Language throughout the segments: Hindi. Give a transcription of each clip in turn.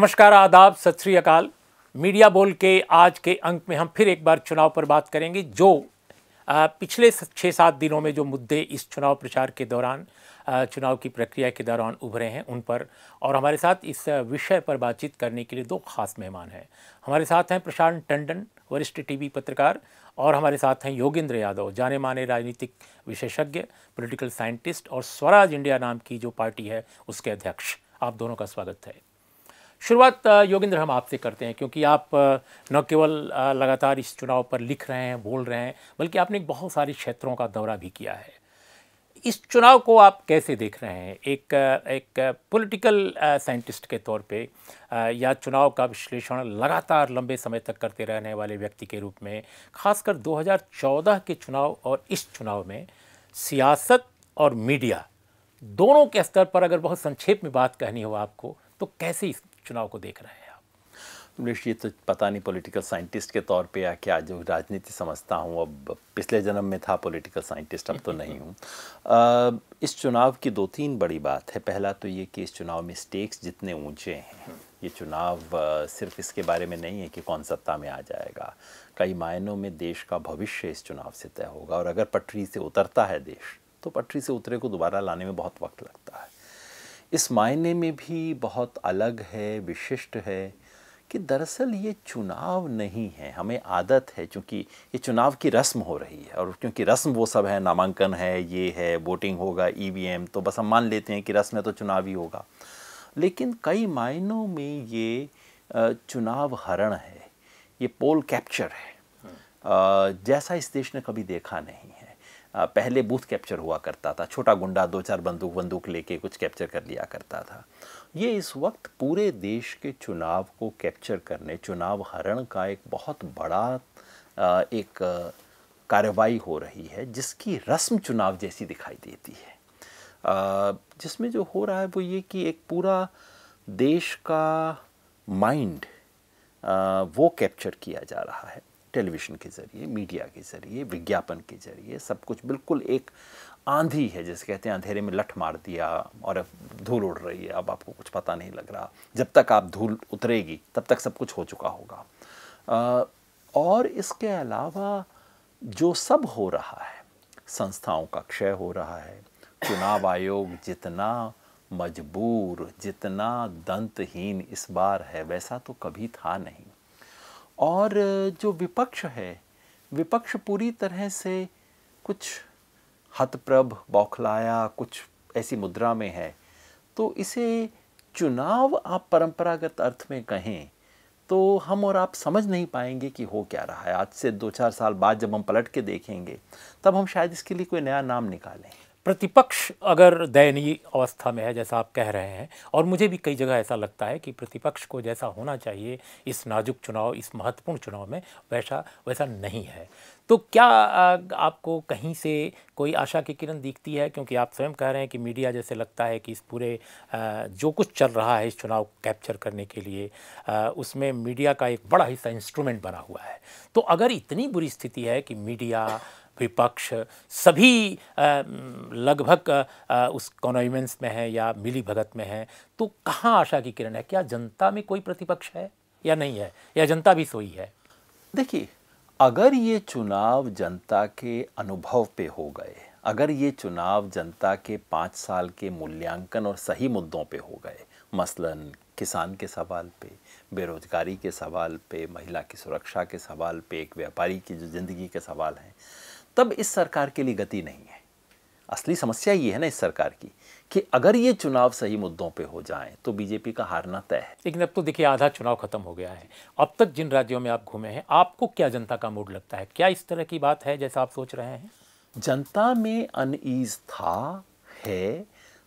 नमस्कार आदाब सत श्री अकाल मीडिया बोल के आज के अंक में हम फिर एक बार चुनाव पर बात करेंगे जो पिछले छः सात दिनों में जो मुद्दे इस चुनाव प्रचार के दौरान चुनाव की प्रक्रिया के दौरान उभरे हैं उन पर और हमारे साथ इस विषय पर बातचीत करने के लिए दो खास मेहमान हैं हमारे साथ हैं प्रशांत टंडन वरिष्ठ टीवी पत्रकार और हमारे साथ हैं योगेंद्र यादव जाने माने राजनीतिक विशेषज्ञ पॉलिटिकल साइंटिस्ट और स्वराज इंडिया नाम की जो पार्टी है उसके अध्यक्ष आप दोनों का स्वागत है शुरुआत योगेंद्र हम आपसे करते हैं क्योंकि आप न केवल लगातार इस चुनाव पर लिख रहे हैं बोल रहे हैं बल्कि आपने बहुत सारे क्षेत्रों का दौरा भी किया है इस चुनाव को आप कैसे देख रहे हैं एक एक पॉलिटिकल साइंटिस्ट के तौर पे या चुनाव का विश्लेषण लगातार लंबे समय तक करते रहने वाले व्यक्ति के रूप में खासकर 2014 के चुनाव और इस चुनाव में सियासत और मीडिया दोनों के स्तर पर अगर बहुत संक्षेप में बात कहनी हो आपको तो कैसे इस चुनाव को देख रहे हैं सुरेश ये तो पता नहीं पॉलिटिकल साइंटिस्ट के तौर पे या क्या जो राजनीति समझता हूँ अब पिछले जन्म में था पॉलिटिकल साइंटिस्ट अब तो नहीं हूँ इस चुनाव की दो तीन बड़ी बात है पहला तो ये कि इस चुनाव में स्टेक्स जितने ऊंचे हैं ये चुनाव सिर्फ इसके बारे में नहीं है कि कौन सत्ता में आ जाएगा कई मायनों में देश का भविष्य इस चुनाव से तय होगा और अगर पटरी से उतरता है देश तो पटरी से उतरे को दोबारा लाने में बहुत वक्त लगता है इस मायने में भी बहुत अलग है विशिष्ट है कि दरअसल ये चुनाव नहीं है हमें आदत है क्योंकि ये चुनाव की रस्म हो रही है और क्योंकि रस्म वो सब है नामांकन है ये है वोटिंग होगा ई तो बस हम मान लेते हैं कि रस्म है तो चुनाव ही होगा लेकिन कई मायनों में ये चुनाव हरण है ये पोल कैप्चर है हाँ। जैसा इस देश ने कभी देखा नहीं है पहले बूथ कैप्चर हुआ करता था छोटा गुंडा दो चार बंदूक बंदूक लेके कुछ कैप्चर कर लिया करता था ये इस वक्त पूरे देश के चुनाव को कैप्चर करने चुनाव हरण का एक बहुत बड़ा एक कार्रवाई हो रही है जिसकी रस्म चुनाव जैसी दिखाई देती है जिसमें जो हो रहा है वो ये कि एक पूरा देश का माइंड वो कैप्चर किया जा रहा है टेलीविज़न के ज़रिए मीडिया के ज़रिए विज्ञापन के ज़रिए सब कुछ बिल्कुल एक आंधी है जैसे कहते हैं अंधेरे में लठ मार दिया और अब धूल उड़ रही है अब आपको कुछ पता नहीं लग रहा जब तक आप धूल उतरेगी तब तक सब कुछ हो चुका होगा और इसके अलावा जो सब हो रहा है संस्थाओं का क्षय हो रहा है चुनाव आयोग जितना मजबूर जितना दंतहीन इस बार है वैसा तो कभी था नहीं और जो विपक्ष है विपक्ष पूरी तरह से कुछ हतप्रभ बौखलाया कुछ ऐसी मुद्रा में है तो इसे चुनाव आप परंपरागत अर्थ में कहें तो हम और आप समझ नहीं पाएंगे कि हो क्या रहा है आज से दो चार साल बाद जब हम पलट के देखेंगे तब हम शायद इसके लिए कोई नया नाम निकालें प्रतिपक्ष अगर दयनीय अवस्था में है जैसा आप कह रहे हैं और मुझे भी कई जगह ऐसा लगता है कि प्रतिपक्ष को जैसा होना चाहिए इस नाजुक चुनाव इस महत्वपूर्ण चुनाव में वैसा वैसा नहीं है तो क्या आपको कहीं से कोई आशा की किरण दिखती है क्योंकि आप स्वयं कह रहे हैं कि मीडिया जैसे लगता है कि इस पूरे जो कुछ चल रहा है इस चुनाव को कैप्चर करने के लिए उसमें मीडिया का एक बड़ा हिस्सा इंस्ट्रूमेंट बना हुआ है तो अगर इतनी बुरी स्थिति है कि मीडिया विपक्ष सभी लगभग उस कॉन्वेंस में है या मिली भगत में है तो कहाँ आशा की किरण है क्या जनता में कोई प्रतिपक्ष है या नहीं है या जनता भी सोई है देखिए अगर ये चुनाव जनता के अनुभव पे हो गए अगर ये चुनाव जनता के पाँच साल के मूल्यांकन और सही मुद्दों पे हो गए मसलन किसान के सवाल पे बेरोजगारी के सवाल पे महिला की सुरक्षा के सवाल पे एक व्यापारी की जो ज़िंदगी के सवाल हैं तब इस सरकार के लिए गति नहीं है असली समस्या ये है ना इस सरकार की कि अगर ये चुनाव सही मुद्दों पे हो जाए तो बीजेपी का हारना तय है लेकिन अब तो देखिए आधा चुनाव खत्म हो गया है अब तक जिन राज्यों में आप घूमे हैं आपको क्या जनता का मूड लगता है क्या इस तरह की बात है जैसा आप सोच रहे हैं जनता में अनईज था है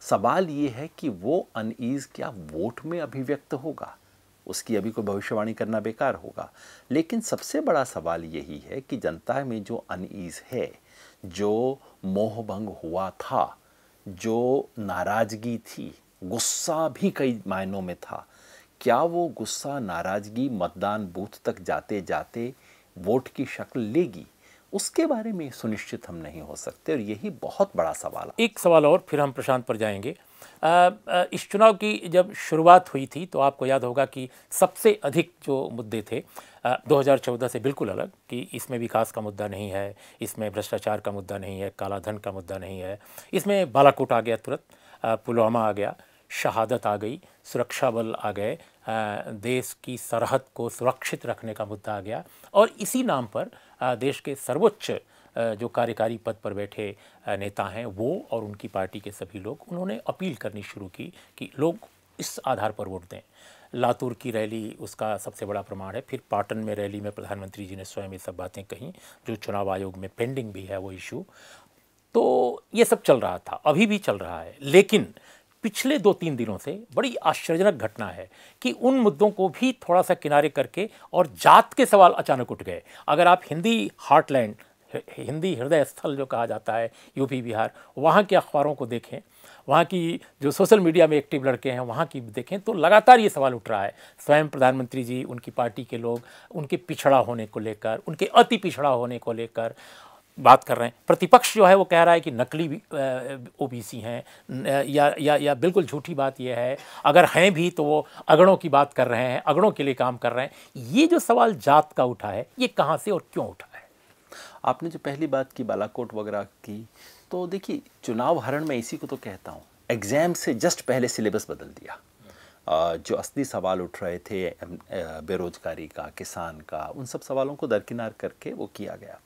सवाल ये है कि वो अनईज क्या वोट में अभिव्यक्त होगा उसकी अभी कोई भविष्यवाणी करना बेकार होगा लेकिन सबसे बड़ा सवाल यही है कि जनता में जो अनईज है जो मोहभंग हुआ था जो नाराज़गी थी गुस्सा भी कई मायनों में था क्या वो गुस्सा नाराज़गी मतदान बूथ तक जाते जाते वोट की शक्ल लेगी उसके बारे में सुनिश्चित हम नहीं हो सकते और यही बहुत बड़ा सवाल एक सवाल और फिर हम प्रशांत पर जाएंगे इस चुनाव की जब शुरुआत हुई थी तो आपको याद होगा कि सबसे अधिक जो मुद्दे थे 2014 से बिल्कुल अलग कि इसमें विकास का मुद्दा नहीं है इसमें भ्रष्टाचार का मुद्दा नहीं है कालाधन का मुद्दा नहीं है इसमें बालाकोट आ गया तुरंत पुलवामा आ गया शहादत आ गई सुरक्षा बल आ गए देश की सरहद को सुरक्षित रखने का मुद्दा आ गया और इसी नाम पर देश के सर्वोच्च जो कार्यकारी पद पर बैठे नेता हैं वो और उनकी पार्टी के सभी लोग उन्होंने अपील करनी शुरू की कि लोग इस आधार पर वोट दें लातूर की रैली उसका सबसे बड़ा प्रमाण है फिर पाटन में रैली में प्रधानमंत्री जी ने स्वयं ये सब बातें कहीं जो चुनाव आयोग में पेंडिंग भी है वो इशू तो ये सब चल रहा था अभी भी चल रहा है लेकिन पिछले दो तीन दिनों से बड़ी आश्चर्यजनक घटना है कि उन मुद्दों को भी थोड़ा सा किनारे करके और जात के सवाल अचानक उठ गए अगर आप हिंदी हार्टलैंड हिंदी हृदय स्थल जो कहा जाता है यूपी बिहार वहाँ के अखबारों को देखें वहाँ की जो सोशल मीडिया में एक्टिव लड़के हैं वहाँ की देखें तो लगातार ये सवाल उठ रहा है स्वयं प्रधानमंत्री जी उनकी पार्टी के लोग उनके पिछड़ा होने को लेकर उनके अति पिछड़ा होने को लेकर बात कर रहे हैं प्रतिपक्ष जो है वो कह रहा है कि नकली ओबीसी हैं या या या बिल्कुल झूठी बात यह है अगर हैं भी तो वो अगड़ों की बात कर रहे हैं अगड़ों के लिए काम कर रहे हैं ये जो सवाल जात का उठा है ये कहाँ से और क्यों उठा आपने जो पहली बात की बालाकोट वगैरह की तो देखिए चुनाव हरण में इसी को तो कहता हूँ एग्ज़ाम से जस्ट पहले सिलेबस बदल दिया जो असली सवाल उठ रहे थे बेरोजगारी का किसान का उन सब सवालों को दरकिनार करके वो किया गया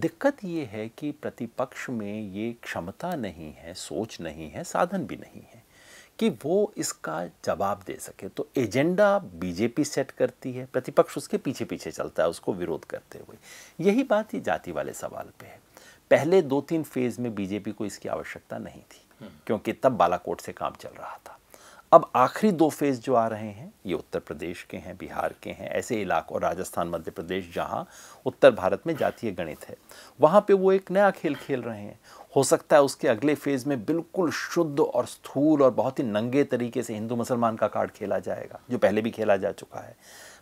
दिक्कत ये है कि प्रतिपक्ष में ये क्षमता नहीं है सोच नहीं है साधन भी नहीं है कि वो इसका जवाब दे सके तो एजेंडा बीजेपी सेट करती है प्रतिपक्ष उसके पीछे पीछे चलता है उसको विरोध करते हुए यही बात ही जाति वाले सवाल पे है पहले दो तीन फेज़ में बीजेपी को इसकी आवश्यकता नहीं थी हम्म। क्योंकि तब बालाकोट से काम चल रहा था अब आखिरी दो फेज़ जो आ रहे हैं ये उत्तर प्रदेश के हैं बिहार के हैं ऐसे इलाकों राजस्थान मध्य प्रदेश जहाँ उत्तर भारत में जातीय गणित है वहाँ पे वो एक नया खेल खेल रहे हैं हो सकता है उसके अगले फेज़ में बिल्कुल शुद्ध और स्थूल और बहुत ही नंगे तरीके से हिंदू मुसलमान का कार्ड खेला जाएगा जो पहले भी खेला जा चुका है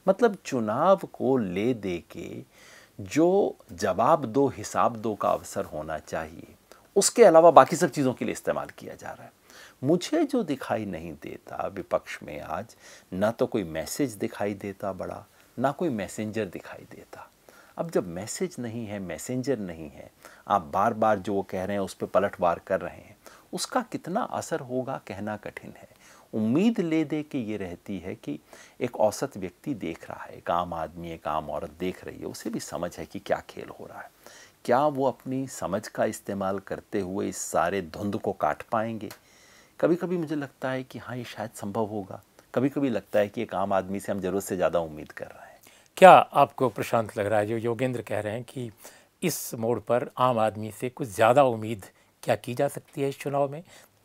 मतलब चुनाव को ले दे के जो जवाब दो हिसाब दो का अवसर होना चाहिए उसके अलावा बाकी सब चीज़ों के लिए इस्तेमाल किया जा रहा है मुझे जो दिखाई नहीं देता विपक्ष में आज ना तो कोई मैसेज दिखाई देता बड़ा ना कोई मैसेंजर दिखाई देता अब जब मैसेज नहीं है मैसेंजर नहीं है आप बार बार जो वो कह रहे हैं उस पर पलटवार कर रहे हैं उसका कितना असर होगा कहना कठिन है उम्मीद ले दे के ये रहती है कि एक औसत व्यक्ति देख रहा है एक आम आदमी एक आम औरत देख रही है उसे भी समझ है कि क्या खेल हो रहा है क्या वो अपनी समझ का इस्तेमाल करते हुए इस सारे धुंध को काट पाएंगे कभी कभी मुझे लगता है कि हाँ ये शायद संभव होगा कभी कभी लगता है कि एक आम आदमी से हम ज़रूरत से ज़्यादा उम्मीद कर रहे हैं क्या आपको प्रशांत लग रहा है जो योगेंद्र कह रहे हैं कि इस मोड़ पर आम आदमी से कुछ ज़्यादा उम्मीद क्या की जा सकती है इस चुनाव में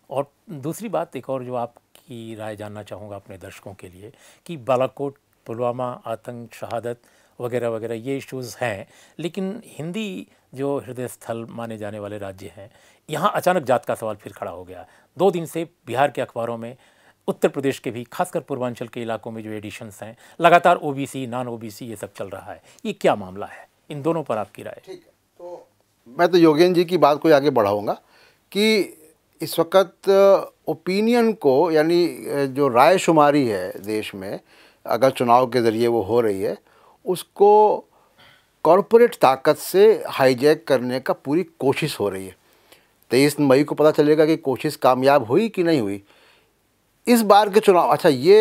और दूसरी बात एक और जो आपकी राय जानना चाहूँगा अपने दर्शकों के लिए कि बालाकोट पुलवामा आतंक शहादत वगैरह वगैरह ये इश्यूज़ हैं लेकिन हिंदी जो हृदय स्थल माने जाने वाले राज्य हैं यहाँ अचानक जात का सवाल फिर खड़ा हो गया दो दिन से बिहार के अखबारों में उत्तर प्रदेश के भी खासकर पूर्वांचल के इलाकों में जो एडिशंस हैं लगातार ओबीसी नॉन ओबीसी ये सब चल रहा है ये क्या मामला है इन दोनों पर आपकी राय ठीक है तो मैं तो योगेंद्र जी की बात को आगे बढ़ाऊँगा कि इस वक्त ओपिनियन को यानी जो राय शुमारी है देश में अगर चुनाव के ज़रिए वो हो रही है उसको कॉरपोरेट ताकत से हाईजैक करने का पूरी कोशिश हो रही है तेईस मई को पता चलेगा कि कोशिश कामयाब हुई कि नहीं हुई इस बार के चुनाव अच्छा ये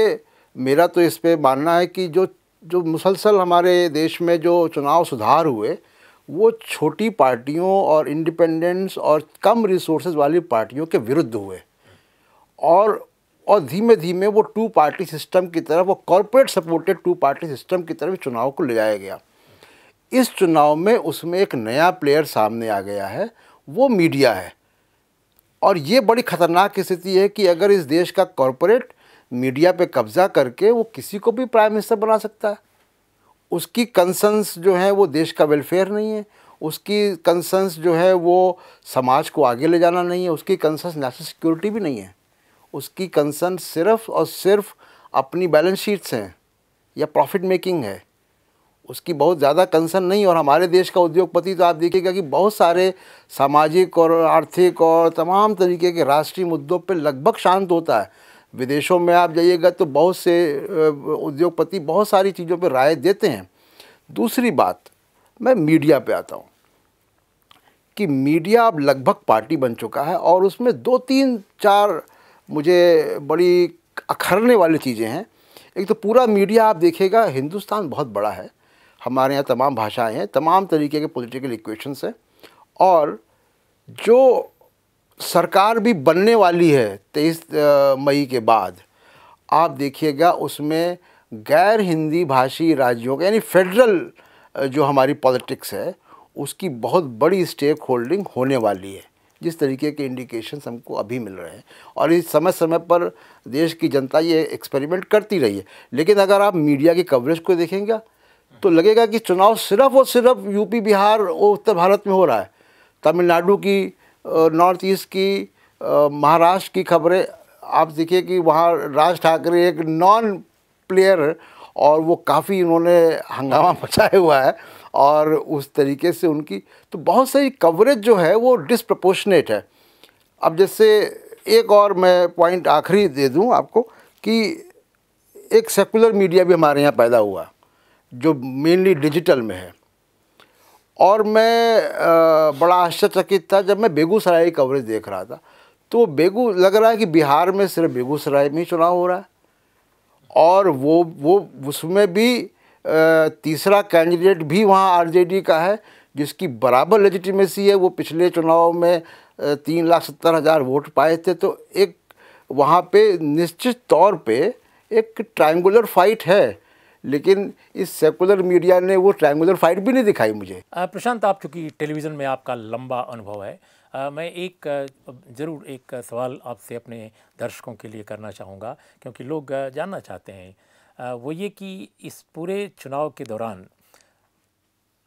मेरा तो इस पर मानना है कि जो जो मुसलसल हमारे देश में जो चुनाव सुधार हुए वो छोटी पार्टियों और इंडिपेंडेंस और कम रिसोर्सेज वाली पार्टियों के विरुद्ध हुए और और धीमे धीमे वो टू पार्टी सिस्टम की तरफ वो corporate supported two party system की तरफ चुनाव को ले जाया गया इस चुनाव में उसमें एक नया प्लेयर सामने आ गया है वो मीडिया है और ये बड़ी ख़तरनाक स्थिति है कि अगर इस देश का कॉरपोरेट मीडिया पे कब्ज़ा करके वो किसी को भी प्राइम मिनिस्टर बना सकता है उसकी कंसर्न्स जो है वो देश का वेलफेयर नहीं है उसकी कंसर्न्स जो है वो समाज को आगे ले जाना नहीं है उसकी कंसर्न्स नेशनल सिक्योरिटी भी नहीं है उसकी कंसर्न सिर्फ और सिर्फ अपनी बैलेंस शीट्स हैं या प्रॉफिट मेकिंग है उसकी बहुत ज़्यादा कंसर्न नहीं और हमारे देश का उद्योगपति तो आप देखिएगा कि बहुत सारे सामाजिक और आर्थिक और तमाम तरीके के राष्ट्रीय मुद्दों पर लगभग शांत होता है विदेशों में आप जाइएगा तो बहुत से उद्योगपति बहुत सारी चीज़ों पर राय देते हैं दूसरी बात मैं मीडिया पे आता हूँ कि मीडिया अब लगभग पार्टी बन चुका है और उसमें दो तीन चार मुझे बड़ी अखरने वाली चीज़ें हैं एक तो पूरा मीडिया आप देखेगा हिंदुस्तान बहुत बड़ा है हमारे यहाँ तमाम भाषाएं हैं तमाम तरीके के पॉलिटिकल इक्वेशंस हैं और जो सरकार भी बनने वाली है तेईस मई के बाद आप देखिएगा उसमें गैर हिंदी भाषी राज्यों का यानी फेडरल जो हमारी पॉलिटिक्स है उसकी बहुत बड़ी स्टेक होल्डिंग होने वाली है जिस तरीके के इंडिकेशंस हमको अभी मिल रहे हैं और इस समय समय पर देश की जनता ये एक्सपेरिमेंट करती रही है लेकिन अगर आप मीडिया की कवरेज को देखेंगे तो लगेगा कि चुनाव सिर्फ और सिर्फ यूपी बिहार और उत्तर भारत में हो रहा है तमिलनाडु की नॉर्थ ईस्ट की महाराष्ट्र की खबरें आप देखिए कि वहाँ राज ठाकरे एक नॉन प्लेयर और वो काफ़ी उन्होंने हंगामा मचाया हुआ है और उस तरीके से उनकी तो बहुत सारी कवरेज जो है वो डिस्प्रपोर्शनेट है अब जैसे एक और मैं पॉइंट आखिरी दे दूं आपको कि एक सेकुलर मीडिया भी हमारे यहाँ पैदा हुआ है जो मेनली डिजिटल में है और मैं आ, बड़ा आश्चर्यचकित था जब मैं बेगूसराय की कवरेज देख रहा था तो बेगू लग रहा है कि बिहार में सिर्फ बेगूसराय में ही चुनाव हो रहा है और वो वो उसमें भी आ, तीसरा कैंडिडेट भी वहाँ आरजेडी का है जिसकी बराबर लेजिटिमेसी है वो पिछले चुनाव में तीन लाख सत्तर हज़ार वोट पाए थे तो एक वहाँ पे निश्चित तौर पे एक ट्रायंगुलर फाइट है लेकिन इस सेकुलर मीडिया ने वो ट्रायंगुलर फाइट भी नहीं दिखाई मुझे प्रशांत आप चूँकि टेलीविज़न में आपका लंबा अनुभव है आ, मैं एक ज़रूर एक सवाल आपसे अपने दर्शकों के लिए करना चाहूँगा क्योंकि लोग जानना चाहते हैं आ, वो ये कि इस पूरे चुनाव के दौरान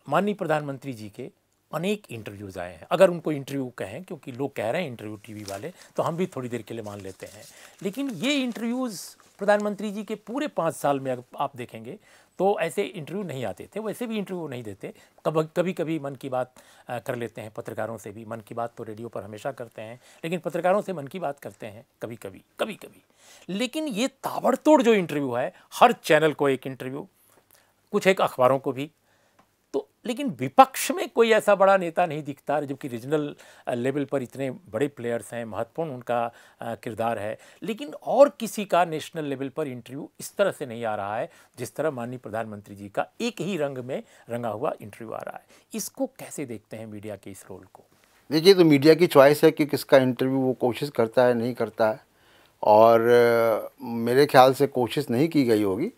माननीय प्रधानमंत्री जी के अनेक इंटरव्यूज़ आए हैं अगर उनको इंटरव्यू कहें क्योंकि लोग कह रहे हैं इंटरव्यू टीवी वाले तो हम भी थोड़ी देर के लिए मान लेते हैं लेकिन ये इंटरव्यूज़ प्रधानमंत्री जी के पूरे पाँच साल में अगर आप देखेंगे तो ऐसे इंटरव्यू नहीं आते थे वैसे भी इंटरव्यू नहीं देते कभी कभी कभी मन की बात कर लेते हैं पत्रकारों से भी मन की बात तो रेडियो पर हमेशा करते हैं लेकिन पत्रकारों से मन की बात करते हैं कभी कभी कभी कभी लेकिन ये ताबड़तोड़ जो इंटरव्यू है हर चैनल को एक इंटरव्यू कुछ एक अखबारों को भी तो लेकिन विपक्ष में कोई ऐसा बड़ा नेता नहीं दिखता जबकि रीजनल लेवल पर इतने बड़े प्लेयर्स हैं महत्वपूर्ण उनका किरदार है लेकिन और किसी का नेशनल लेवल पर इंटरव्यू इस तरह से नहीं आ रहा है जिस तरह माननीय प्रधानमंत्री जी का एक ही रंग में रंगा हुआ इंटरव्यू आ रहा है इसको कैसे देखते हैं मीडिया के इस रोल को देखिए तो मीडिया की चॉइस है कि किसका इंटरव्यू वो कोशिश करता है नहीं करता है और मेरे ख्याल से कोशिश नहीं की गई होगी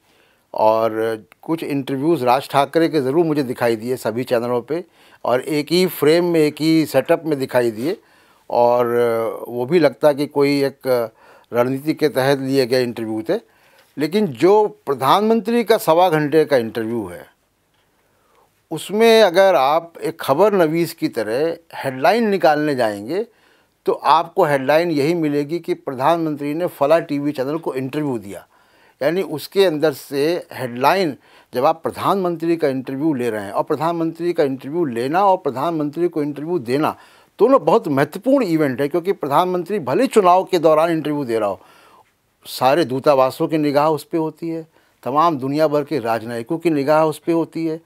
और कुछ इंटरव्यूज़ राज ठाकरे के ज़रूर मुझे दिखाई दिए सभी चैनलों पे और एक ही फ्रेम में एक ही सेटअप में दिखाई दिए और वो भी लगता कि कोई एक रणनीति के तहत लिए गए इंटरव्यू थे लेकिन जो प्रधानमंत्री का सवा घंटे का इंटरव्यू है उसमें अगर आप एक खबर नवीस की तरह हेडलाइन निकालने जाएंगे तो आपको हेडलाइन यही मिलेगी कि प्रधानमंत्री ने फला टीवी चैनल को इंटरव्यू दिया यानी उसके अंदर से हेडलाइन जब आप प्रधानमंत्री का इंटरव्यू ले रहे हैं और प्रधानमंत्री का इंटरव्यू लेना और प्रधानमंत्री को इंटरव्यू देना दोनों तो बहुत महत्वपूर्ण इवेंट है क्योंकि प्रधानमंत्री भले चुनाव के दौरान इंटरव्यू दे रहा हो सारे दूतावासों की निगाह उस पर होती है तमाम दुनिया भर के राजनयिकों की निगाह उस पर होती है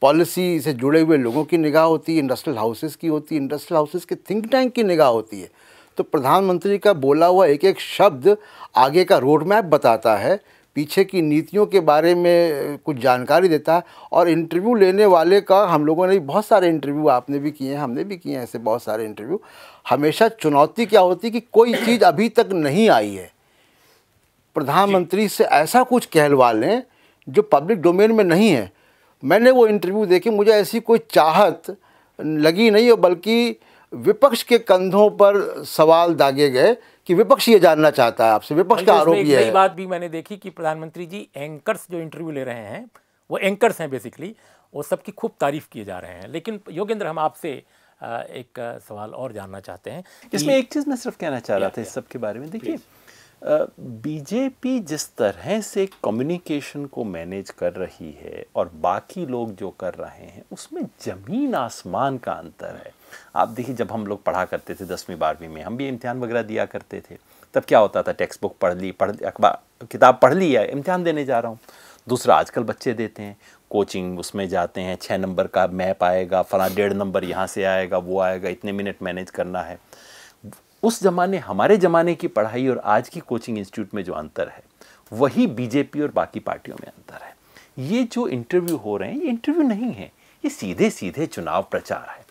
पॉलिसी से जुड़े हुए लोगों की निगाह होती है इंडस्ट्रियल हाउसेस की होती है इंडस्ट्रियल हाउसेस के थिंक टैंक की निगाह होती है तो प्रधानमंत्री का बोला हुआ एक एक शब्द आगे का रोड मैप बताता है पीछे की नीतियों के बारे में कुछ जानकारी देता है और इंटरव्यू लेने वाले का हम लोगों ने बहुत सारे इंटरव्यू आपने भी किए हैं हमने भी किए हैं ऐसे बहुत सारे इंटरव्यू हमेशा चुनौती क्या होती कि कोई चीज़ अभी तक नहीं आई है प्रधानमंत्री से ऐसा कुछ कहलवा लें जो पब्लिक डोमेन में नहीं है मैंने वो इंटरव्यू देखे मुझे ऐसी कोई चाहत लगी नहीं और बल्कि विपक्ष के कंधों पर सवाल दागे गए कि विपक्ष ये जानना चाहता है आपसे विपक्ष का अच्छा, आरोप ये है बात भी मैंने देखी कि प्रधानमंत्री जी एंकर्स जो इंटरव्यू ले रहे हैं वो एंकर्स हैं बेसिकली वो सबकी खूब तारीफ किए जा रहे हैं लेकिन योगेंद्र हम आपसे एक सवाल और जानना चाहते हैं इसमें एक चीज़ मैं सिर्फ कहना चाह रहा था इस सब के बारे में देखिए बीजेपी जिस तरह से कम्युनिकेशन को मैनेज कर रही है और बाकी लोग जो कर रहे हैं उसमें ज़मीन आसमान का अंतर है आप देखिए जब हम लोग पढ़ा करते थे दसवीं बारहवीं में हम भी इम्तिहान वगैरह दिया करते थे तब क्या होता था टेक्स्ट बुक पढ़ ली पढ़ अखबार किताब पढ़ ली है इम्तिहान देने जा रहा हूँ दूसरा आजकल बच्चे देते हैं कोचिंग उसमें जाते हैं छः नंबर का मैप आएगा फला डेढ़ नंबर यहाँ से आएगा वो आएगा इतने मिनट मैनेज करना है उस ज़माने हमारे ज़माने की पढ़ाई और आज की कोचिंग इंस्टीट्यूट में जो अंतर है वही बीजेपी और बाकी पार्टियों में अंतर है ये जो इंटरव्यू हो रहे हैं ये इंटरव्यू नहीं है ये सीधे सीधे चुनाव प्रचार है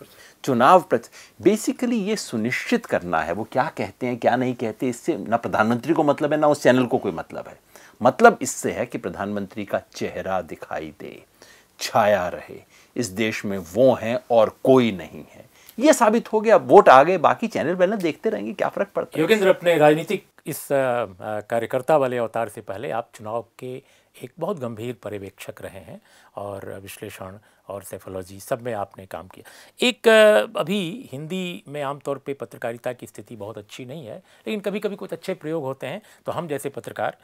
चुनाव प्रच बेसिकली ये सुनिश्चित करना है वो क्या कहते हैं क्या नहीं कहते इससे ना प्रधानमंत्री को मतलब है ना उस चैनल को कोई मतलब है मतलब इससे है कि प्रधानमंत्री का चेहरा दिखाई दे छाया रहे इस देश में वो हैं और कोई नहीं है ये साबित हो गया वोट आ गए बाकी चैनल पहले देखते रहेंगे क्या फर्क पड़ता है योगेंद्र अपने राजनीतिक इस कार्यकर्ता वाले अवतार से पहले आप चुनाव के एक बहुत गंभीर पर्यवेक्षक रहे हैं और विश्लेषण और सेफोलॉजी सब में आपने काम किया एक अभी हिंदी में आमतौर पे पत्रकारिता की स्थिति बहुत अच्छी नहीं है लेकिन कभी कभी कुछ अच्छे प्रयोग होते हैं तो हम जैसे पत्रकार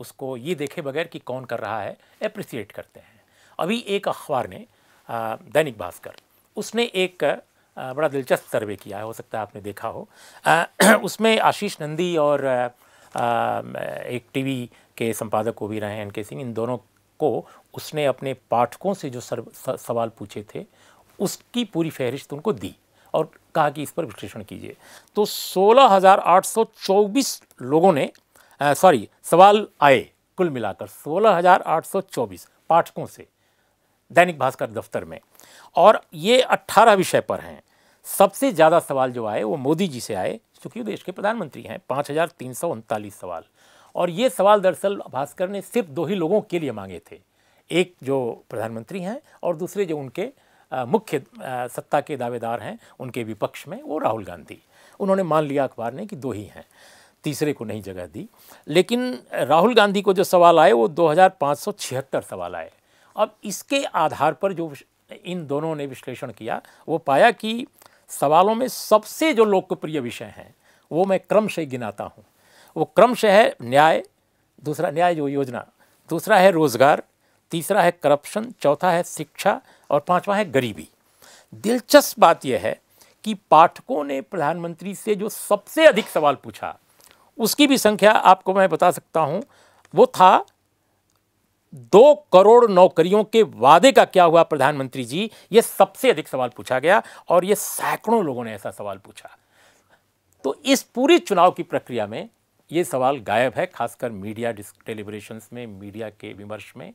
उसको ये देखे बगैर कि कौन कर रहा है अप्रिसिएट करते हैं अभी एक अखबार ने दैनिक भास्कर उसने एक बड़ा दिलचस्प सर्वे किया है हो सकता है आपने देखा हो उसमें आशीष नंदी और एक टीवी के संपादक को भी रहे एन के सिंह इन दोनों को उसने अपने पाठकों से जो सर, स, सवाल पूछे थे उसकी पूरी फहरिस्त उनको दी और कहा कि इस पर विश्लेषण कीजिए तो 16,824 लोगों ने सॉरी सवाल आए कुल मिलाकर 16,824 पाठकों से दैनिक भास्कर दफ्तर में और ये 18 विषय पर हैं सबसे ज़्यादा सवाल जो आए वो मोदी जी से आए चूंकि देश के प्रधानमंत्री हैं पाँच हज़ार तीन सौ उनतालीस सवाल और ये सवाल दरअसल भास्कर ने सिर्फ दो ही लोगों के लिए मांगे थे एक जो प्रधानमंत्री हैं और दूसरे जो उनके मुख्य सत्ता के दावेदार हैं उनके विपक्ष में वो राहुल गांधी उन्होंने मान लिया अखबार ने कि दो ही हैं तीसरे को नहीं जगह दी लेकिन राहुल गांधी को जो सवाल आए वो 2576 सवाल आए अब इसके आधार पर जो इन दोनों ने विश्लेषण किया वो पाया कि सवालों में सबसे जो लोकप्रिय विषय हैं वो मैं क्रम से गिनाता हूँ वो क्रम से है न्याय दूसरा न्याय जो योजना दूसरा है रोज़गार तीसरा है करप्शन चौथा है शिक्षा और पांचवा है गरीबी दिलचस्प बात यह है कि पाठकों ने प्रधानमंत्री से जो सबसे अधिक सवाल पूछा उसकी भी संख्या आपको मैं बता सकता हूँ वो था दो करोड़ नौकरियों के वादे का क्या हुआ प्रधानमंत्री जी ये सबसे अधिक सवाल पूछा गया और ये सैकड़ों लोगों ने ऐसा सवाल पूछा तो इस पूरी चुनाव की प्रक्रिया में ये सवाल गायब है खासकर मीडिया टेलीब्रेशंस में मीडिया के विमर्श में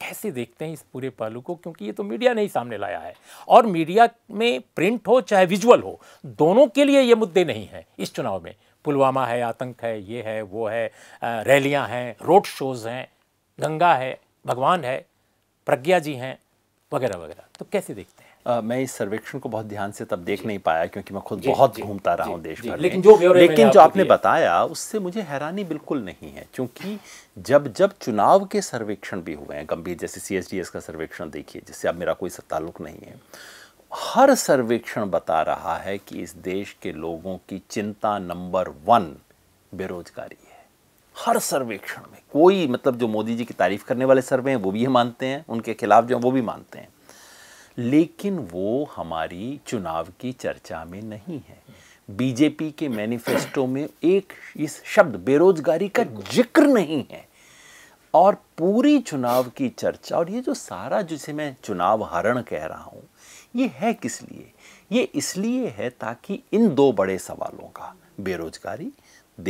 कैसे देखते हैं इस पूरे पहलू को क्योंकि ये तो मीडिया ने ही सामने लाया है और मीडिया में प्रिंट हो चाहे विजुअल हो दोनों के लिए ये मुद्दे नहीं हैं इस चुनाव में पुलवामा है आतंक है ये है वो है रैलियां हैं रोड शोज़ हैं गंगा है भगवान है प्रज्ञा जी हैं वगैरह वगैरह तो कैसे देखते हैं आ, मैं इस सर्वेक्षण को बहुत ध्यान से तब देख नहीं पाया क्योंकि मैं खुद बहुत घूमता रहा हूँ देश भर में लेकिन जो लेकिन जो आपने बताया उससे मुझे हैरानी बिल्कुल नहीं है क्योंकि जब जब चुनाव के सर्वेक्षण भी हुए हैं गंभीर जैसे सी का सर्वेक्षण देखिए जिससे अब मेरा कोई ताल्लुक नहीं है हर सर्वेक्षण बता रहा है कि इस देश के लोगों की चिंता नंबर वन बेरोजगारी हर सर्वेक्षण में कोई मतलब जो मोदी जी की तारीफ करने वाले सर्वे हैं वो भी मानते हैं उनके खिलाफ जो वो भी मानते हैं लेकिन वो हमारी चुनाव की चर्चा में नहीं है बीजेपी के मैनिफेस्टो में एक इस शब्द बेरोजगारी का जिक्र नहीं है और पूरी चुनाव की चर्चा और ये जो सारा जिसे मैं चुनाव हरण कह रहा हूँ ये है किस लिए ये इसलिए है ताकि इन दो बड़े सवालों का बेरोजगारी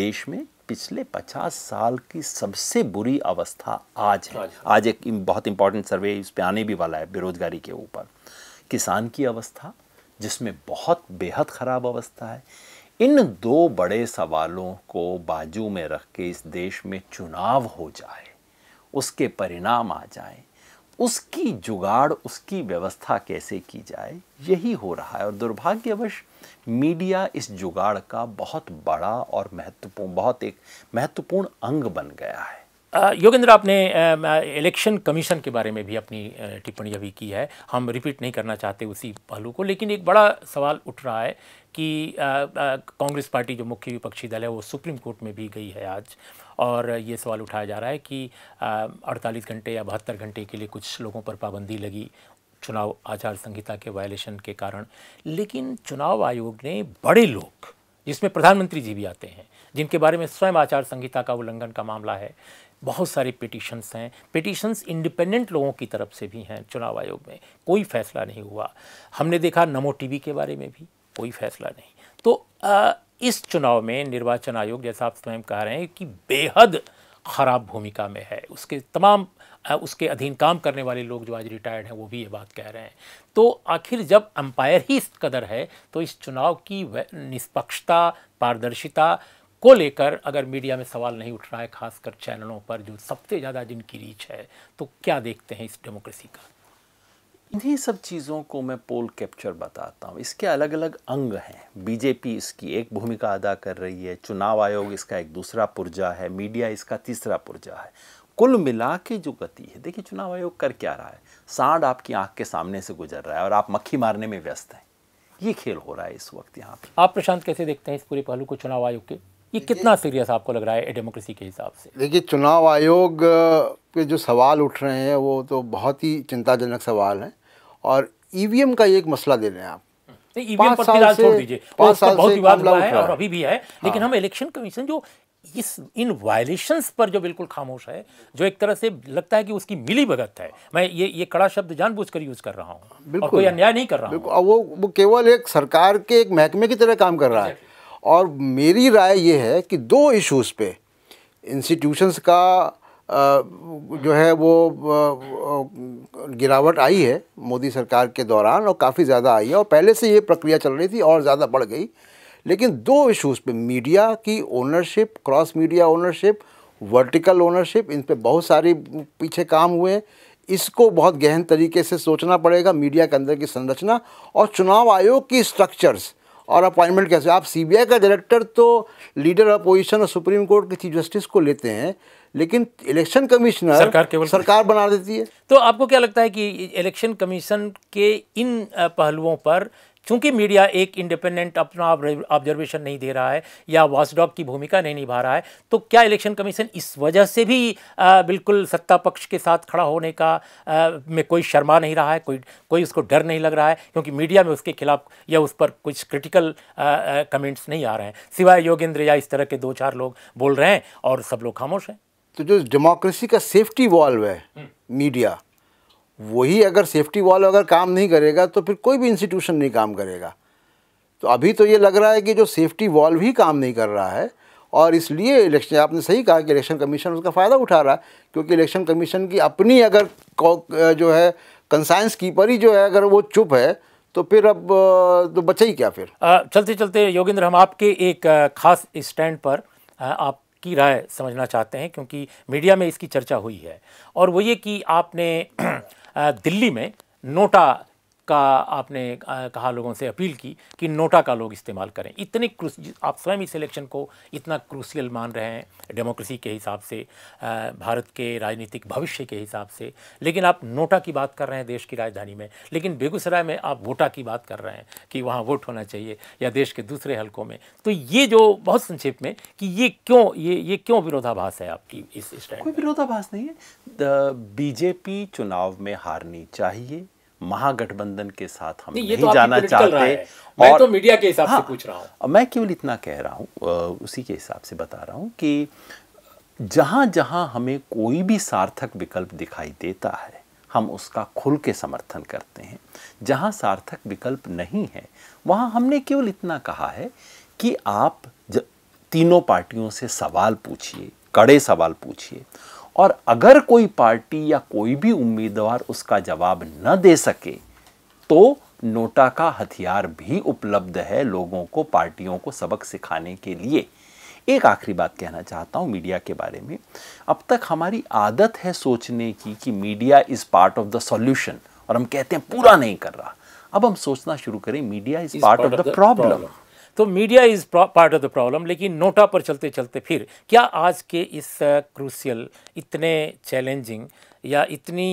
देश में पिछले 50 साल की सबसे बुरी अवस्था आज है आज एक बहुत इंपॉर्टेंट सर्वे इस पर आने भी वाला है बेरोजगारी के ऊपर किसान की अवस्था जिसमें बहुत बेहद ख़राब अवस्था है इन दो बड़े सवालों को बाजू में रख के इस देश में चुनाव हो जाए उसके परिणाम आ जाए उसकी जुगाड़ उसकी व्यवस्था कैसे की जाए यही हो रहा है और दुर्भाग्यवश मीडिया इस जुगाड़ का बहुत बड़ा और महत्वपूर्ण बहुत एक महत्वपूर्ण अंग बन गया है योगेंद्र आपने इलेक्शन कमीशन के बारे में भी अपनी टिप्पणी अभी की है हम रिपीट नहीं करना चाहते उसी पहलू को लेकिन एक बड़ा सवाल उठ रहा है कि कांग्रेस पार्टी जो मुख्य विपक्षी दल है वो सुप्रीम कोर्ट में भी गई है आज और ये सवाल उठाया जा रहा है कि अड़तालीस घंटे या बहत्तर घंटे के लिए कुछ लोगों पर पाबंदी लगी चुनाव आचार संहिता के वायलेशन के कारण लेकिन चुनाव आयोग ने बड़े लोग जिसमें प्रधानमंत्री जी भी आते हैं जिनके बारे में स्वयं आचार संहिता का उल्लंघन का मामला है बहुत सारे पिटिशन्स हैं पिटिशन्स इंडिपेंडेंट लोगों की तरफ से भी हैं चुनाव आयोग में कोई फैसला नहीं हुआ हमने देखा नमो टीवी के बारे में भी कोई फैसला नहीं तो आ, इस चुनाव में निर्वाचन आयोग जैसा आप स्वयं कह रहे हैं कि बेहद ख़राब भूमिका में है उसके तमाम उसके अधीन काम करने वाले लोग जो आज रिटायर्ड हैं वो भी ये बात कह रहे हैं तो आखिर जब अंपायर ही इस कदर है तो इस चुनाव की निष्पक्षता पारदर्शिता को लेकर अगर मीडिया में सवाल नहीं उठ रहा है खासकर चैनलों पर जो सबसे ज़्यादा जिनकी रीच है तो क्या देखते हैं इस डेमोक्रेसी का इन्हीं सब चीज़ों को मैं पोल कैप्चर बताता हूँ इसके अलग अलग अंग हैं बीजेपी इसकी एक भूमिका अदा कर रही है चुनाव आयोग इसका एक दूसरा पुर्जा है मीडिया इसका तीसरा पुर्जा है कुल मिला के जो गति है देखिए चुनाव आयोग कर क्या रहा है सांड आपकी आंख के सामने से गुजर रहा है और आप मक्खी मारने में व्यस्त हैं ये खेल हो रहा है इस वक्त यहाँ पर आप प्रशांत कैसे देखते हैं इस पूरे पहलू को चुनाव आयोग के ये कितना सीरियस आपको लग रहा है डेमोक्रेसी के हिसाब से देखिए चुनाव आयोग के जो सवाल उठ रहे हैं वो तो बहुत ही चिंताजनक सवाल हैं और ईवीएम e का एक मसला दे रहे हैं आप ईवीएम e पर फिलहाल छोड़ दीजिए बहुत विवाद हुआ है और अभी भी है लेकिन हाँ। हम इलेक्शन कमीशन जो इस इन वायलेशंस पर जो बिल्कुल खामोश है जो एक तरह से लगता है कि उसकी मिली भगत है मैं ये ये कड़ा शब्द जानबूझकर यूज़ कर रहा हूँ और कोई अन्याय नहीं कर रहा हूँ वो वो केवल एक सरकार के एक महकमे की तरह काम कर रहा है और मेरी राय ये है कि दो इश्यूज़ पे इंस्टीट्यूशंस का जो है वो गिरावट आई है मोदी सरकार के दौरान और काफ़ी ज़्यादा आई है और पहले से ये प्रक्रिया चल रही थी और ज़्यादा बढ़ गई लेकिन दो इश्यूज़ पे मीडिया की ownership cross media ownership vertical ownership इन पर बहुत सारी पीछे काम हुए हैं इसको बहुत गहन तरीके से सोचना पड़ेगा मीडिया के अंदर की संरचना और चुनाव आयोग की स्ट्रक्चर्स और अपॉइंटमेंट कैसे आप सीबीआई का डायरेक्टर तो लीडर अपोजिशन और सुप्रीम कोर्ट के चीफ जस्टिस को लेते हैं लेकिन इलेक्शन कमिश्नर सरकार केवल सरकार बना देती है तो आपको क्या लगता है कि इलेक्शन कमीशन के इन पहलुओं पर चूँकि मीडिया एक इंडिपेंडेंट अपना ऑब्जर्वेशन नहीं दे रहा है या वॉसडॉग की भूमिका नहीं निभा रहा है तो क्या इलेक्शन कमीशन इस वजह से भी आ, बिल्कुल सत्ता पक्ष के साथ खड़ा होने का आ, में कोई शर्मा नहीं रहा है कोई कोई उसको डर नहीं लग रहा है क्योंकि मीडिया में उसके खिलाफ या उस पर कुछ क्रिटिकल कमेंट्स नहीं आ रहे हैं सिवाय योगेंद्र या इस तरह के दो चार लोग बोल रहे हैं और सब लोग खामोश हैं तो जो डेमोक्रेसी का सेफ्टी वॉल्व है हम्म। मीडिया वही अगर सेफ्टी वॉल अगर काम नहीं करेगा तो फिर कोई भी इंस्टीट्यूशन नहीं काम करेगा तो अभी तो ये लग रहा है कि जो सेफ्टी वॉल्व ही काम नहीं कर रहा है और इसलिए इलेक्शन आपने सही कहा कि इलेक्शन कमीशन उसका फ़ायदा उठा रहा है क्योंकि इलेक्शन कमीशन की अपनी अगर जो है कंसाइंस कीपर ही जो है अगर वो चुप है तो फिर अब तो बचे ही क्या फिर आ, चलते चलते योगेंद्र हम आपके एक खास स्टैंड पर आपकी राय समझना चाहते हैं क्योंकि मीडिया में इसकी चर्चा हुई है और वो ये कि आपने दिल्ली में नोटा का आपने कहा लोगों से अपील की कि नोटा का लोग इस्तेमाल करें इतने आप स्वयं इस इलेक्शन को इतना क्रूसियल मान रहे हैं डेमोक्रेसी के हिसाब से भारत के राजनीतिक भविष्य के हिसाब से लेकिन आप नोटा की बात कर रहे हैं देश की राजधानी में लेकिन बेगूसराय में आप वोटा की बात कर रहे हैं कि वहाँ वोट होना चाहिए या देश के दूसरे हलकों में तो ये जो बहुत संक्षेप में कि ये क्यों ये ये क्यों विरोधाभास है आपकी इस स्टैंड कोई विरोधाभास नहीं है बीजेपी चुनाव में हारनी चाहिए महागठबंधन के साथ हम नहीं, नहीं तो जाना चाहते मैं तो मीडिया के हिसाब हाँ, से पूछ रहा हूँ मैं केवल इतना कह रहा हूँ उसी के हिसाब से बता रहा हूँ कि जहाँ जहाँ हमें कोई भी सार्थक विकल्प दिखाई देता है हम उसका खुल के समर्थन करते हैं जहाँ सार्थक विकल्प नहीं है वहाँ हमने केवल इतना कहा है कि आप तीनों पार्टियों से सवाल पूछिए कड़े सवाल पूछिए और अगर कोई पार्टी या कोई भी उम्मीदवार उसका जवाब न दे सके तो नोटा का हथियार भी उपलब्ध है लोगों को पार्टियों को सबक सिखाने के लिए एक आखिरी बात कहना चाहता हूँ मीडिया के बारे में अब तक हमारी आदत है सोचने की कि media is part of the solution और हम कहते हैं पूरा नहीं कर रहा अब हम सोचना शुरू करें media is part of the problem तो media is part of the problem लेकिन नोटा पर चलते चलते फिर क्या आज के इस क्रूसियल इतने चैलेंजिंग या इतनी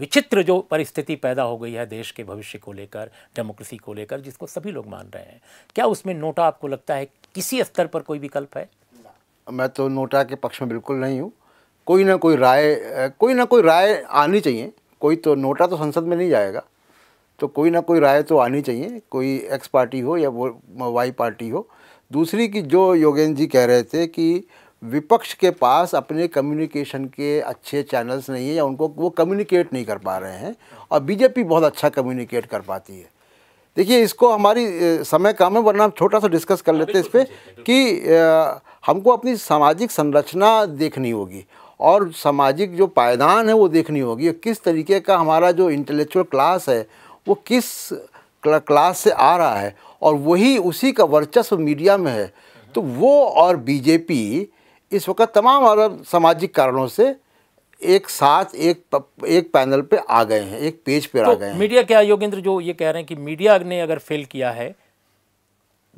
विचित्र जो परिस्थिति पैदा हो गई है देश के भविष्य को लेकर डेमोक्रेसी को लेकर जिसको सभी लोग मान रहे हैं क्या उसमें नोटा आपको लगता है किसी स्तर पर कोई विकल्प है मैं तो नोटा के पक्ष में बिल्कुल नहीं हूँ कोई ना कोई राय कोई ना कोई राय आनी चाहिए कोई तो नोटा तो संसद में नहीं जाएगा तो कोई ना कोई राय तो आनी चाहिए कोई एक्स पार्टी हो या वो वाई पार्टी हो दूसरी कि जो योगेंद्र जी कह रहे थे कि विपक्ष के पास अपने कम्युनिकेशन के अच्छे चैनल्स नहीं है या उनको वो कम्युनिकेट नहीं कर पा रहे हैं और बीजेपी बहुत अच्छा कम्युनिकेट कर पाती है देखिए इसको हमारी समय कम है वरना हम छोटा सा डिस्कस कर लेते हैं इस पर कि हमको अपनी सामाजिक संरचना देखनी होगी और सामाजिक जो पायदान है वो देखनी होगी किस तरीके का हमारा जो इंटेलेक्चुअल क्लास है वो किस क्लास से आ रहा है और वही उसी का वर्चस्व मीडिया में है तो वो और बीजेपी इस वक्त तमाम अरब सामाजिक कारणों से एक साथ एक प, एक पैनल पे आ गए हैं एक पेज पे तो आ गए हैं मीडिया क्या योगेंद्र जो ये कह रहे हैं कि मीडिया ने अगर फेल किया है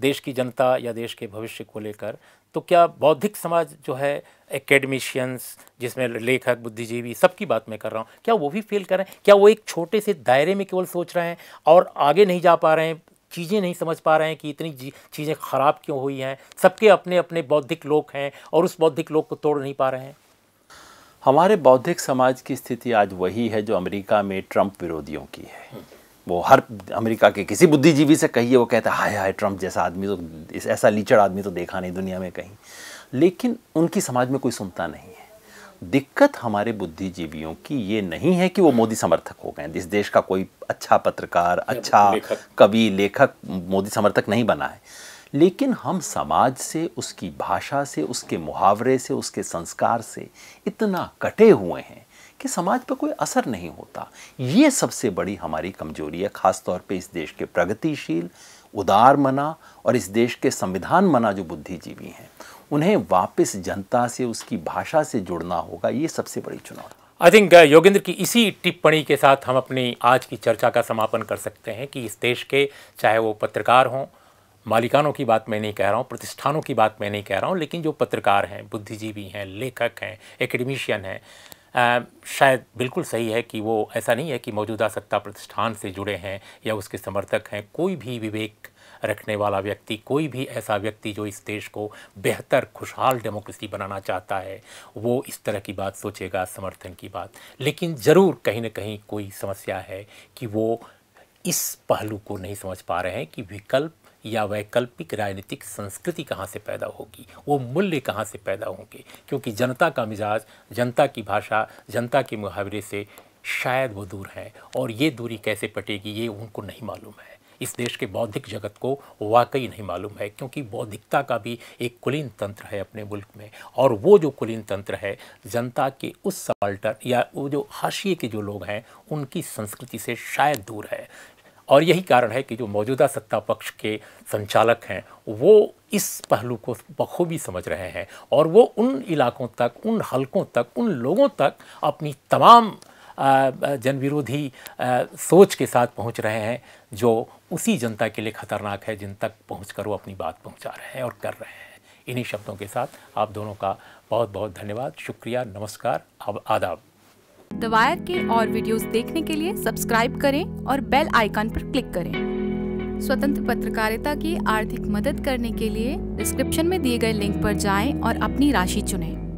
देश की जनता या देश के भविष्य को लेकर तो क्या बौद्धिक समाज जो है एकेडमिशियंस जिसमें लेखक बुद्धिजीवी सबकी बात मैं कर रहा हूँ क्या वो भी फेल कर रहे हैं क्या वो एक छोटे से दायरे में केवल सोच रहे हैं और आगे नहीं जा पा रहे हैं चीज़ें नहीं समझ पा रहे हैं कि इतनी चीज़ें ख़राब क्यों हुई हैं सबके अपने अपने बौद्धिक लोक हैं और उस बौद्धिक लोक को तोड़ नहीं पा रहे हैं हमारे बौद्धिक समाज की स्थिति आज वही है जो अमेरिका में ट्रंप विरोधियों की है वो हर अमेरिका के किसी बुद्धिजीवी से कहिए वो कहते हैं हाय हाय ट्रम्प जैसा आदमी तो इस ऐसा लीचड़ आदमी तो देखा नहीं दुनिया में कहीं लेकिन उनकी समाज में कोई सुनता नहीं है दिक्कत हमारे बुद्धिजीवियों की ये नहीं है कि वो मोदी समर्थक हो गए जिस देश का कोई अच्छा पत्रकार अच्छा लेखक। कवि लेखक मोदी समर्थक नहीं बना है लेकिन हम समाज से उसकी भाषा से उसके मुहावरे से उसके संस्कार से इतना कटे हुए हैं कि समाज पर कोई असर नहीं होता ये सबसे बड़ी हमारी कमजोरी है ख़ासतौर पे इस देश के प्रगतिशील उदार मना और इस देश के संविधान मना जो बुद्धिजीवी हैं उन्हें वापस जनता से उसकी भाषा से जुड़ना होगा ये सबसे बड़ी चुनौती आई थिंक योगेंद्र की इसी टिप्पणी के साथ हम अपनी आज की चर्चा का समापन कर सकते हैं कि इस देश के चाहे वो पत्रकार हों मालिकानों की बात मैं नहीं कह रहा हूँ प्रतिष्ठानों की बात मैं नहीं कह रहा हूँ लेकिन जो पत्रकार हैं बुद्धिजीवी हैं लेखक हैं एकेडमिशियन हैं आ, शायद बिल्कुल सही है कि वो ऐसा नहीं है कि मौजूदा सत्ता प्रतिष्ठान से जुड़े हैं या उसके समर्थक हैं कोई भी विवेक रखने वाला व्यक्ति कोई भी ऐसा व्यक्ति जो इस देश को बेहतर खुशहाल डेमोक्रेसी बनाना चाहता है वो इस तरह की बात सोचेगा समर्थन की बात लेकिन ज़रूर कहीं ना कहीं कोई समस्या है कि वो इस पहलू को नहीं समझ पा रहे हैं कि विकल्प या वैकल्पिक राजनीतिक संस्कृति कहाँ से पैदा होगी वो मूल्य कहाँ से पैदा होंगे क्योंकि जनता का मिजाज जनता की भाषा जनता के मुहावरे से शायद वो दूर हैं और ये दूरी कैसे पटेगी ये उनको नहीं मालूम है इस देश के बौद्धिक जगत को वाकई नहीं मालूम है क्योंकि बौद्धिकता का भी एक कुलीन तंत्र है अपने मुल्क में और वो जो कुलीन तंत्र है जनता के उस सवाल्टर या वो जो हाशिए के जो लोग हैं उनकी संस्कृति से शायद दूर है और यही कारण है कि जो मौजूदा सत्ता पक्ष के संचालक हैं वो इस पहलू को बखूबी समझ रहे हैं और वो उन इलाकों तक उन हलकों तक उन लोगों तक अपनी तमाम जनविरोधी सोच के साथ पहुंच रहे हैं जो उसी जनता के लिए खतरनाक है जिन तक पहुँच वो अपनी बात पहुँचा रहे हैं और कर रहे हैं इन्हीं शब्दों के साथ आप दोनों का बहुत बहुत धन्यवाद शुक्रिया नमस्कार अब आदाब द वायर के और वीडियोस देखने के लिए सब्सक्राइब करें और बेल आइकन पर क्लिक करें स्वतंत्र पत्रकारिता की आर्थिक मदद करने के लिए डिस्क्रिप्शन में दिए गए लिंक पर जाएं और अपनी राशि चुनें